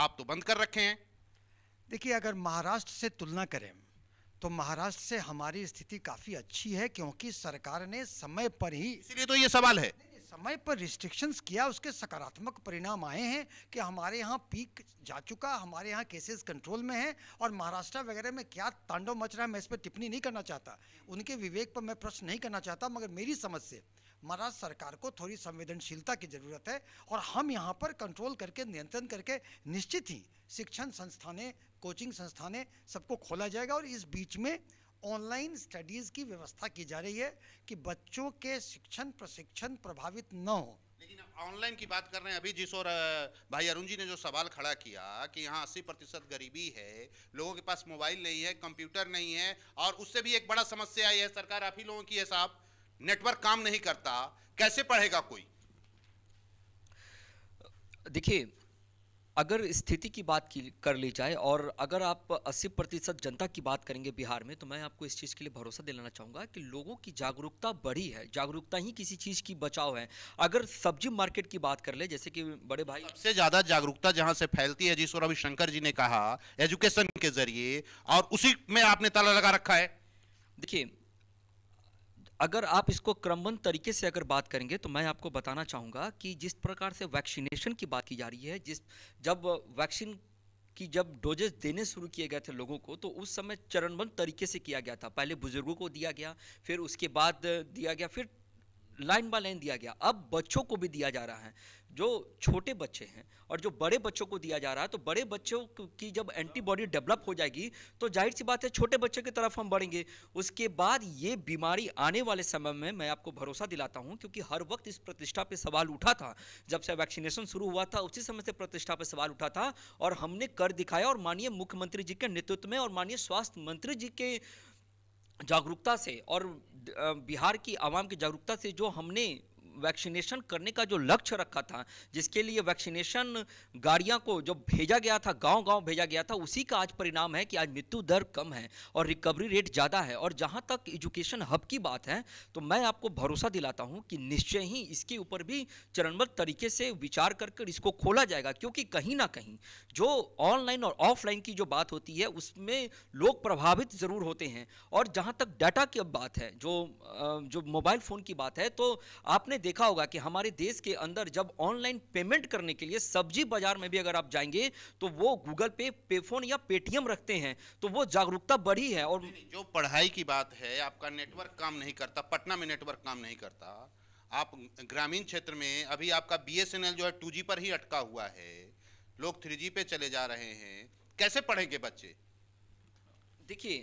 आप तो बंद कर रखे हैं देखिए अगर महाराष्ट्र से तुलना करें तो महाराष्ट्र से हमारी स्थिति काफ़ी अच्छी है क्योंकि सरकार ने समय पर ही इसलिए तो ये सवाल है समय पर रिस्ट्रिक्शंस किया उसके सकारात्मक परिणाम आए हैं कि हमारे यहाँ पीक जा चुका हमारे यहाँ केसेस कंट्रोल में हैं और महाराष्ट्र वगैरह में क्या तांडव मच रहा है मैं इस पर टिप्पणी नहीं करना चाहता उनके विवेक पर मैं प्रश्न नहीं करना चाहता मगर मेरी समझ से महाराष्ट्र सरकार को थोड़ी संवेदनशीलता की ज़रूरत है और हम यहाँ पर कंट्रोल करके नियंत्रण करके निश्चित ही शिक्षण संस्थाने कोचिंग संस्थाने सबको खोला जाएगा और इस बीच में ऑनलाइन स्टडीज़ की व्यवस्था की जा रही है कि बच्चों के शिक्षण प्रशिक्षण प्रभावित न हो लेकिन ऑनलाइन की बात कर रहे हैं अभी जिस और भाई अरुण जी ने जो सवाल खड़ा किया कि यहाँ 80 प्रतिशत गरीबी है लोगों के पास मोबाइल नहीं है कंप्यूटर नहीं है और उससे भी एक बड़ा समस्या आई है सरकार आप ही लोगों की है साहब नेटवर्क काम नहीं करता कैसे पढ़ेगा कोई देखिए अगर स्थिति की बात की कर ली जाए और अगर आप 80 प्रतिशत जनता की बात करेंगे बिहार में तो मैं आपको इस चीज़ के लिए भरोसा दिलाना चाहूँगा कि लोगों की जागरूकता बढ़ी है जागरूकता ही किसी चीज़ की बचाव है अगर सब्जी मार्केट की बात कर ले जैसे कि बड़े भाई सबसे ज़्यादा जागरूकता जहाँ से फैलती है जिस और रविशंकर जी ने कहा एजुकेशन के जरिए और उसी में आपने ताला लगा रखा है देखिए अगर आप इसको क्रमबद्ध तरीके से अगर बात करेंगे तो मैं आपको बताना चाहूँगा कि जिस प्रकार से वैक्सीनेशन की बात की जा रही है जिस जब वैक्सीन कि जब डोजेस देने शुरू किए गए थे लोगों को तो उस समय चरणबद्ध तरीके से किया गया था पहले बुज़ुर्गों को दिया गया फिर उसके बाद दिया गया फिर लाइन बाय लाइन दिया गया अब बच्चों को भी दिया जा रहा है जो छोटे बच्चे हैं और जो बड़े बच्चों को दिया जा रहा है तो बड़े बच्चों की जब एंटीबॉडी डेवलप हो जाएगी तो जाहिर सी बात है छोटे बच्चों की तरफ हम बढ़ेंगे उसके बाद ये बीमारी आने वाले समय में मैं आपको भरोसा दिलाता हूँ क्योंकि हर वक्त इस प्रतिष्ठा पर सवाल उठा था जब से वैक्सीनेशन शुरू हुआ था उसी समय से प्रतिष्ठा पर सवाल उठा था और हमने कर दिखाया और माननीय मुख्यमंत्री जी के नेतृत्व में और माननीय स्वास्थ्य मंत्री जी के जागरूकता से और बिहार की आवाम की जागरूकता से जो हमने वैक्सीनेशन करने का जो लक्ष्य रखा था जिसके लिए वैक्सीनेशन गाड़ियां को जो भेजा गया था गांव गांव भेजा गया था उसी का आज परिणाम है कि आज मृत्यु दर कम है और रिकवरी रेट ज़्यादा है और जहां तक एजुकेशन हब की बात है तो मैं आपको भरोसा दिलाता हूं कि निश्चय ही इसके ऊपर भी चरणबद्ध तरीके से विचार कर कर इसको खोला जाएगा क्योंकि कहीं ना कहीं जो ऑनलाइन और ऑफलाइन की जो बात होती है उसमें लोग प्रभावित ज़रूर होते हैं और जहाँ तक डाटा की अब बात है जो जो मोबाइल फ़ोन की बात है तो आपने देख देखा होगा कि हमारे देश के अंदर जब ऑनलाइन पेमेंट करने के लिए सब्जी बाजार में भी अगर आप जाएंगे तो वो गूगल पे पेफोन या पेटीएम रखते हैं तो वो जागरूकता बढ़ी है और जो पढ़ाई की बात है आपका नेटवर्क काम नहीं करता पटना में नेटवर्क काम नहीं करता आप ग्रामीण क्षेत्र में अभी आपका बी जो है टू पर ही अटका हुआ है लोग थ्री पे चले जा रहे हैं कैसे पढ़ेंगे बच्चे देखिए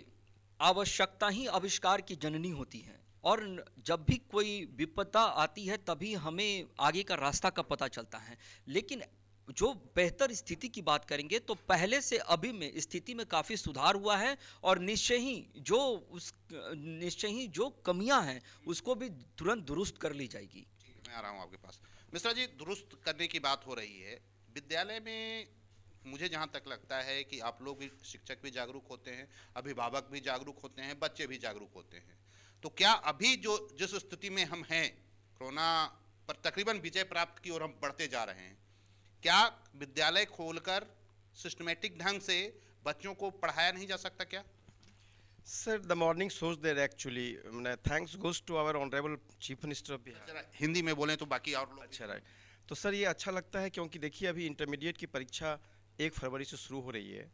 आवश्यकता ही आविष्कार की जननी होती है और जब भी कोई विपदा आती है तभी हमें आगे का रास्ता का पता चलता है लेकिन जो बेहतर स्थिति की बात करेंगे तो पहले से अभी में स्थिति में काफ़ी सुधार हुआ है और निश्चय ही जो उस निश्चय ही जो कमियां हैं उसको भी तुरंत दुरुस्त कर ली जाएगी मैं आ रहा हूँ आपके पास मिश्रा जी दुरुस्त करने की बात हो रही है विद्यालय में मुझे जहाँ तक लगता है कि आप लोग भी शिक्षक भी जागरूक होते हैं अभिभावक भी जागरूक होते हैं बच्चे भी जागरूक होते हैं तो क्या अभी जो जिस स्थिति में हम हैं कोरोना पर तकरीबन विजय प्राप्त की ओर हम बढ़ते जा रहे हैं क्या विद्यालय खोलकर सिस्टमेटिक ढंग से बच्चों को पढ़ाया नहीं जा सकता क्या sir the morning shows there actually मैंने thanks goes to our honourable chief minister of Bihar Hindi में बोलें तो बाकी और लोग अच्छा राइट तो सर ये अच्छा लगता है क्योंकि देखिए अभी इंटरमीडिएट की परीक्षा एक फरवरी से शुरू हो रही है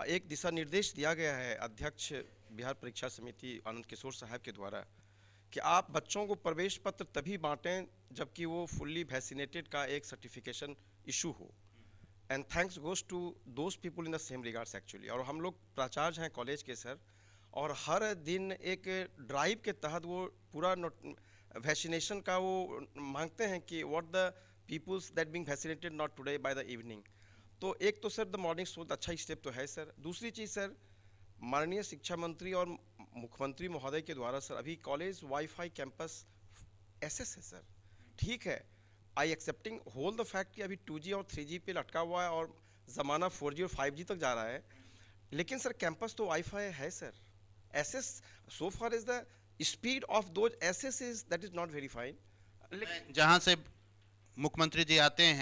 और एक दिशा निर्देश दिया गया है अध्यक्ष बिहार परीक्षा समिति आनंद किशोर साहब के द्वारा कि आप बच्चों को प्रवेश पत्र तभी बांटें जबकि वो फुल्ली वैक्सीनेटेड का एक सर्टिफिकेशन इशू हो and thanks goes to those people in the same regards actually और हम लोग प्राचार्य हैं कॉलेज के सर और हर दिन एक ड्राइव के तहत वो पूरा वैक्सीनेशन का वो मांगते हैं कि what the peoples that being vaccinated not today by the evening तो एक तो सर द मॉर्निंग शो अच्छा स्टेप तो है सर दूसरी चीज़ सर माननीय शिक्षा मंत्री और मुख्यमंत्री महोदय के द्वारा सर अभी कॉलेज वाईफाई कैंपस एसएस है सर ठीक है I accepting whole the fact कि अभी जी और जी पे लटका हुआ है और ज़माना जी और जी तक जा रहा है लेकिन सर कैंपस तो वाईफाई है sir as so far is the speed of दो S S is that is not verified जहाँ से मुख्यमंत्री जी आते हैं